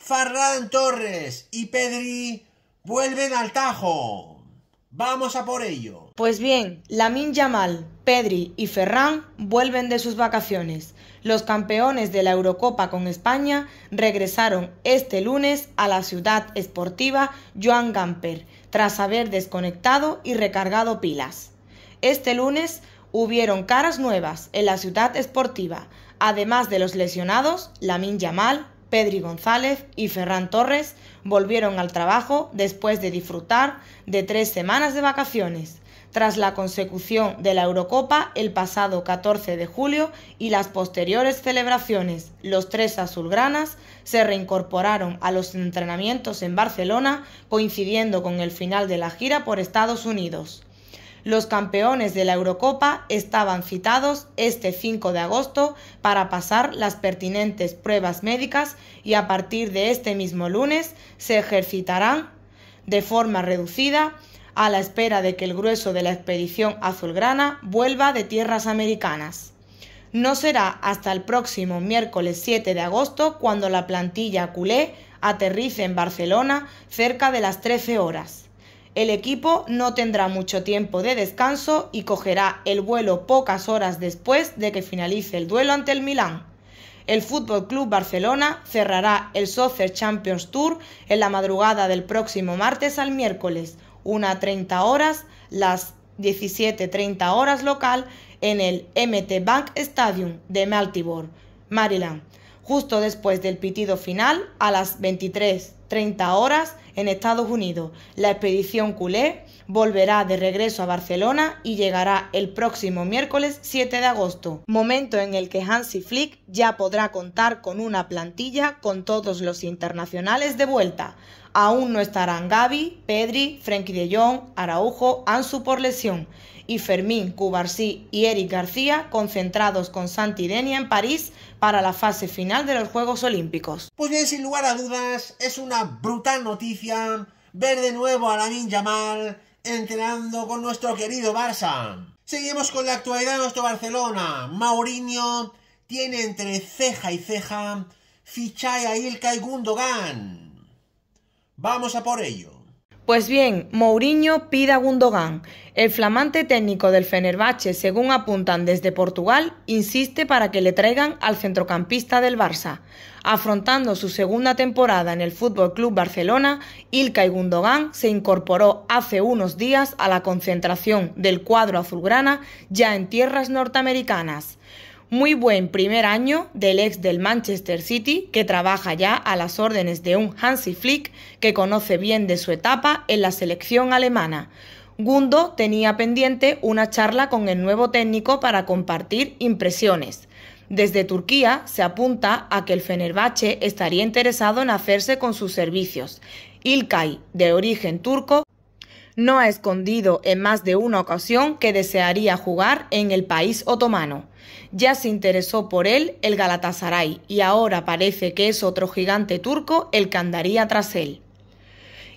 Farran Torres y Pedri vuelven al tajo. Vamos a por ello. Pues bien, Lamin Yamal, Pedri y Ferran vuelven de sus vacaciones. Los campeones de la Eurocopa con España regresaron este lunes a la ciudad esportiva Joan Gamper, tras haber desconectado y recargado pilas. Este lunes hubieron caras nuevas en la ciudad esportiva, además de los lesionados Lamin Yamal, Pedri González y Ferran Torres volvieron al trabajo después de disfrutar de tres semanas de vacaciones, tras la consecución de la Eurocopa el pasado 14 de julio y las posteriores celebraciones. Los tres azulgranas se reincorporaron a los entrenamientos en Barcelona coincidiendo con el final de la gira por Estados Unidos. Los campeones de la Eurocopa estaban citados este 5 de agosto para pasar las pertinentes pruebas médicas y a partir de este mismo lunes se ejercitarán de forma reducida a la espera de que el grueso de la expedición azulgrana vuelva de tierras americanas. No será hasta el próximo miércoles 7 de agosto cuando la plantilla culé aterrice en Barcelona cerca de las 13 horas. El equipo no tendrá mucho tiempo de descanso y cogerá el vuelo pocas horas después de que finalice el duelo ante el Milán. El Fútbol Club Barcelona cerrará el Soccer Champions Tour en la madrugada del próximo martes al miércoles, 30 horas, las 17.30 horas local, en el MT Bank Stadium de Maltibor, Maryland, justo después del pitido final a las 23 30 horas en Estados Unidos. La expedición culé volverá de regreso a Barcelona y llegará el próximo miércoles 7 de agosto, momento en el que Hansi Flick ya podrá contar con una plantilla con todos los internacionales de vuelta. Aún no estarán Gaby, Pedri, Frenkie de Jong, Araujo, Ansu por lesión y Fermín, Cubarsí y Eric García concentrados con Denia en París para la fase final de los Juegos Olímpicos. Pues bien, sin lugar a dudas, es una brutal noticia ver de nuevo a la ninja Mal entrenando con nuestro querido Barça. Seguimos con la actualidad de nuestro Barcelona. Maurinho tiene entre ceja y ceja y a Ilkay Gundogan. Vamos a por ello. Pues bien, Mourinho pide a Gundogan. El flamante técnico del Fenerbahce, según apuntan desde Portugal, insiste para que le traigan al centrocampista del Barça. Afrontando su segunda temporada en el Fútbol Club Barcelona, Ilkay Gundogan se incorporó hace unos días a la concentración del cuadro azulgrana ya en tierras norteamericanas. Muy buen primer año del ex del Manchester City, que trabaja ya a las órdenes de un Hansi Flick que conoce bien de su etapa en la selección alemana. Gundo tenía pendiente una charla con el nuevo técnico para compartir impresiones. Desde Turquía se apunta a que el Fenerbahce estaría interesado en hacerse con sus servicios. Ilkay, de origen turco, no ha escondido en más de una ocasión que desearía jugar en el país otomano. Ya se interesó por él el Galatasaray y ahora parece que es otro gigante turco el que andaría tras él.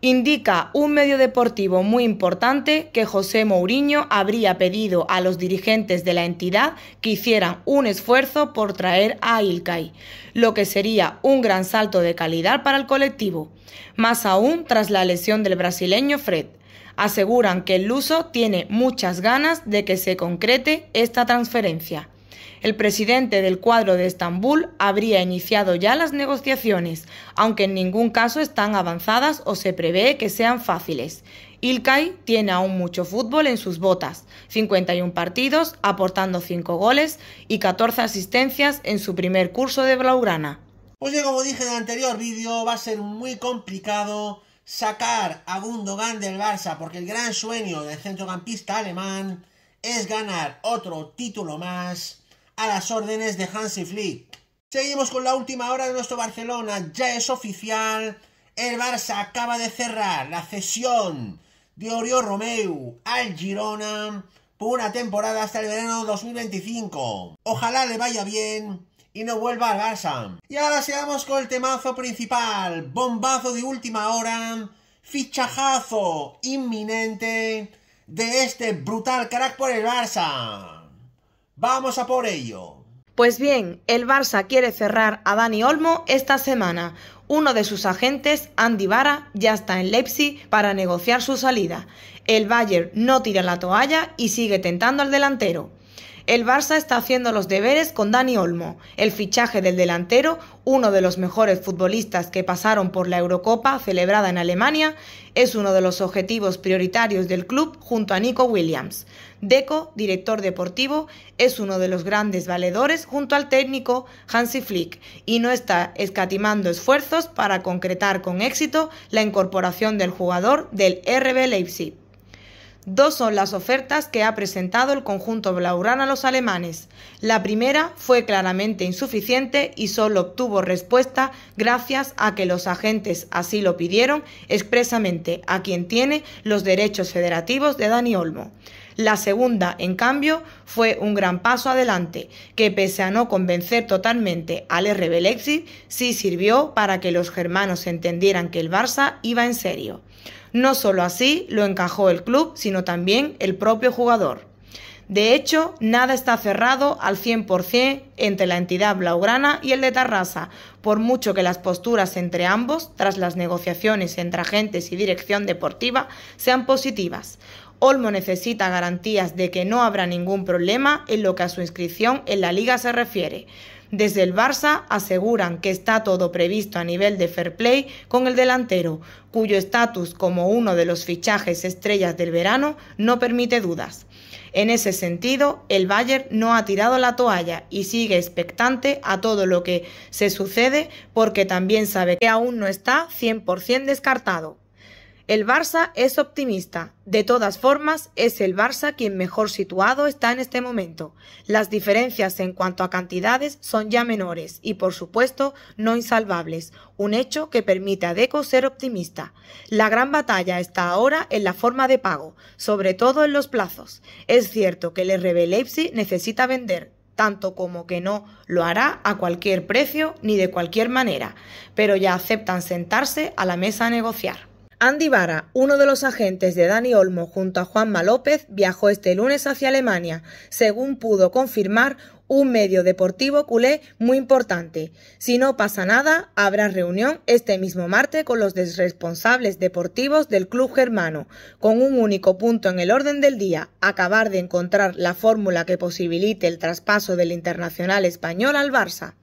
Indica un medio deportivo muy importante que José Mourinho habría pedido a los dirigentes de la entidad que hicieran un esfuerzo por traer a Ilkay, lo que sería un gran salto de calidad para el colectivo, más aún tras la lesión del brasileño Fred aseguran que el Luso tiene muchas ganas de que se concrete esta transferencia. El presidente del cuadro de Estambul habría iniciado ya las negociaciones, aunque en ningún caso están avanzadas o se prevé que sean fáciles. Ilkay tiene aún mucho fútbol en sus botas, 51 partidos, aportando 5 goles y 14 asistencias en su primer curso de Blaugrana. Oye, pues como dije en el anterior vídeo, va a ser muy complicado sacar a Gundogan del Barça, porque el gran sueño del centrocampista alemán es ganar otro título más a las órdenes de Hansi Flick. Seguimos con la última hora de nuestro Barcelona, ya es oficial, el Barça acaba de cerrar la cesión de Oriol Romeu al Girona por una temporada hasta el verano 2025. Ojalá le vaya bien y no vuelva al Barça. Y ahora seamos con el temazo principal, bombazo de última hora, fichajazo inminente de este brutal crack por el Barça. Vamos a por ello. Pues bien, el Barça quiere cerrar a Dani Olmo esta semana. Uno de sus agentes, Andy Vara, ya está en Leipzig para negociar su salida. El Bayern no tira la toalla y sigue tentando al delantero. El Barça está haciendo los deberes con Dani Olmo, el fichaje del delantero, uno de los mejores futbolistas que pasaron por la Eurocopa celebrada en Alemania, es uno de los objetivos prioritarios del club junto a Nico Williams. Deco, director deportivo, es uno de los grandes valedores junto al técnico Hansi Flick y no está escatimando esfuerzos para concretar con éxito la incorporación del jugador del RB Leipzig. Dos son las ofertas que ha presentado el conjunto blaugrana a los alemanes. La primera fue claramente insuficiente y solo obtuvo respuesta gracias a que los agentes así lo pidieron expresamente a quien tiene los derechos federativos de Dani Olmo. La segunda, en cambio, fue un gran paso adelante, que pese a no convencer totalmente al RB Leipzig, sí sirvió para que los germanos entendieran que el Barça iba en serio. No solo así lo encajó el club, sino también el propio jugador. De hecho, nada está cerrado al 100% entre la entidad blaugrana y el de Tarrasa, por mucho que las posturas entre ambos, tras las negociaciones entre agentes y dirección deportiva, sean positivas. Olmo necesita garantías de que no habrá ningún problema en lo que a su inscripción en la liga se refiere. Desde el Barça aseguran que está todo previsto a nivel de fair play con el delantero, cuyo estatus como uno de los fichajes estrellas del verano no permite dudas. En ese sentido, el Bayern no ha tirado la toalla y sigue expectante a todo lo que se sucede porque también sabe que aún no está 100% descartado. El Barça es optimista. De todas formas, es el Barça quien mejor situado está en este momento. Las diferencias en cuanto a cantidades son ya menores y, por supuesto, no insalvables, un hecho que permite a Deco ser optimista. La gran batalla está ahora en la forma de pago, sobre todo en los plazos. Es cierto que el RB Leipzig necesita vender, tanto como que no lo hará a cualquier precio ni de cualquier manera, pero ya aceptan sentarse a la mesa a negociar. Andy Vara, uno de los agentes de Dani Olmo junto a Juanma López, viajó este lunes hacia Alemania, según pudo confirmar un medio deportivo culé muy importante. Si no pasa nada, habrá reunión este mismo martes con los responsables deportivos del club germano, con un único punto en el orden del día, acabar de encontrar la fórmula que posibilite el traspaso del internacional español al Barça.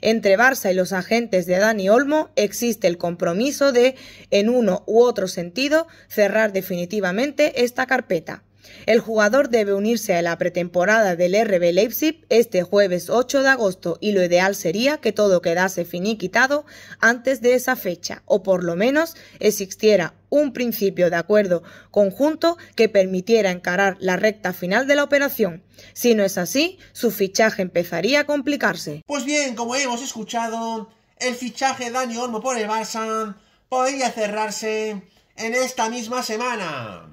Entre Barça y los agentes de Dani Olmo existe el compromiso de, en uno u otro sentido, cerrar definitivamente esta carpeta. El jugador debe unirse a la pretemporada del RB Leipzig este jueves 8 de agosto y lo ideal sería que todo quedase finiquitado antes de esa fecha o por lo menos existiera un principio de acuerdo conjunto que permitiera encarar la recta final de la operación. Si no es así, su fichaje empezaría a complicarse. Pues bien, como hemos escuchado, el fichaje de Dani Olmo por el Barça podría cerrarse en esta misma semana.